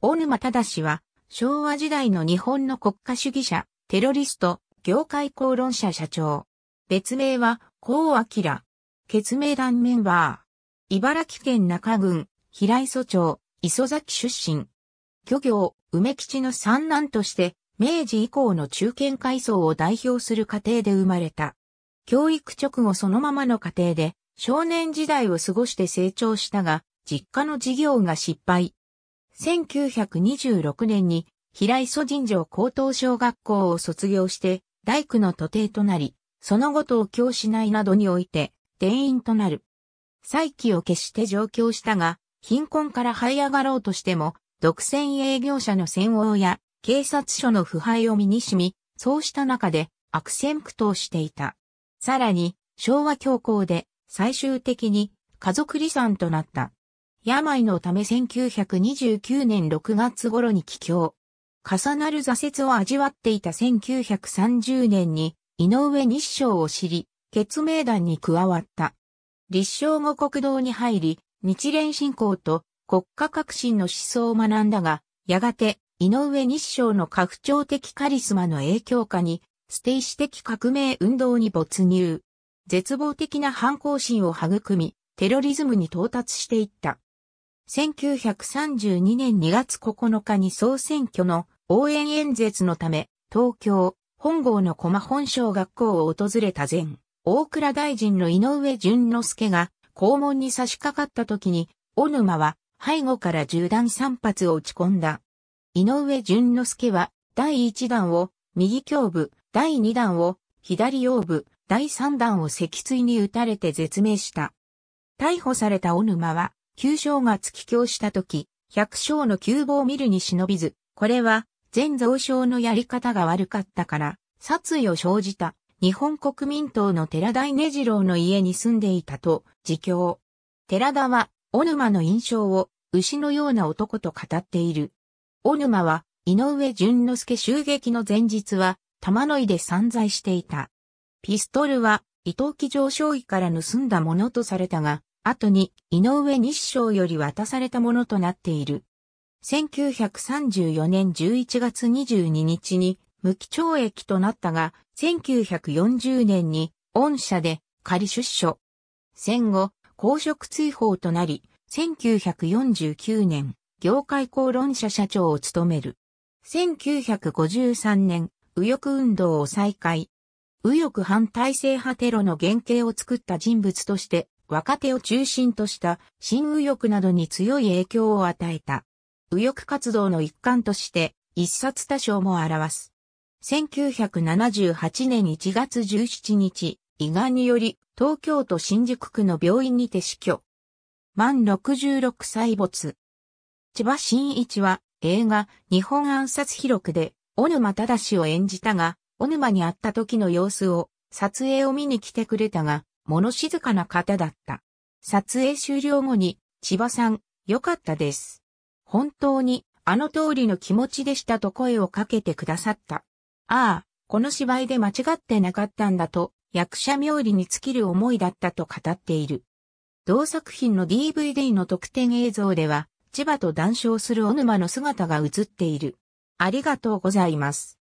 大沼忠は、昭和時代の日本の国家主義者、テロリスト、業界公論者社長。別名は、高明。決命団メンバー。茨城県中郡、平磯町、磯崎出身。漁業、梅吉の三男として、明治以降の中堅階層を代表する家庭で生まれた。教育直後そのままの家庭で、少年時代を過ごして成長したが、実家の事業が失敗、1926年に平磯神城高等小学校を卒業して大工の徒弟となり、その後東京市内などにおいて店員となる。再起を決して上京したが、貧困から這い上がろうとしても、独占営業者の戦王や警察署の腐敗を身にしみ、そうした中で悪戦苦闘していた。さらに、昭和恐慌で最終的に家族離散となった。病のため1929年6月頃に帰郷。重なる挫折を味わっていた1930年に井上日照を知り、決命団に加わった。立正後国道に入り、日蓮信仰と国家革新の思想を学んだが、やがて井上日照の拡張的カリスマの影響下に、ステイシ的革命運動に没入。絶望的な反抗心を育み、テロリズムに到達していった。1932年2月9日に総選挙の応援演説のため、東京、本郷の駒本小学校を訪れた前、大倉大臣の井上淳之介が、校門に差し掛かった時に、小沼は背後から銃弾3発を打ち込んだ。井上淳之介は、第1弾を右胸部、第2弾を左腰部、第3弾を脊椎に撃たれて絶命した。逮捕された小沼は、旧章が突きした時、百姓の窮乏を見るに忍びず、これは前蔵省のやり方が悪かったから、殺意を生じた日本国民党の寺田根次郎の家に住んでいたと自供。寺田は、小沼の印象を牛のような男と語っている。小沼は、井上淳之介襲撃の前日は、玉の井で散財していた。ピストルは、伊藤木上将尉から盗んだものとされたが、後に井上日照より渡されたものとなっている。1934年11月22日に無期懲役となったが、1940年に御社で仮出所。戦後、公職追放となり、1949年、業界公論社社長を務める。1953年、右翼運動を再開。右翼反体制派テロの原型を作った人物として若手を中心とした新右翼などに強い影響を与えた。右翼活動の一環として一冊多少も表す。1978年1月17日、胃がんにより東京都新宿区の病院にて死去。満66歳没。千葉真一は映画日本暗殺記録で小沼忠を演じたが、小沼に会った時の様子を撮影を見に来てくれたが、物静かな方だった。撮影終了後に、千葉さん、良かったです。本当に、あの通りの気持ちでしたと声をかけてくださった。ああ、この芝居で間違ってなかったんだと、役者冥利に尽きる思いだったと語っている。同作品の DVD の特典映像では、千葉と談笑する小沼の姿が映っている。ありがとうございます。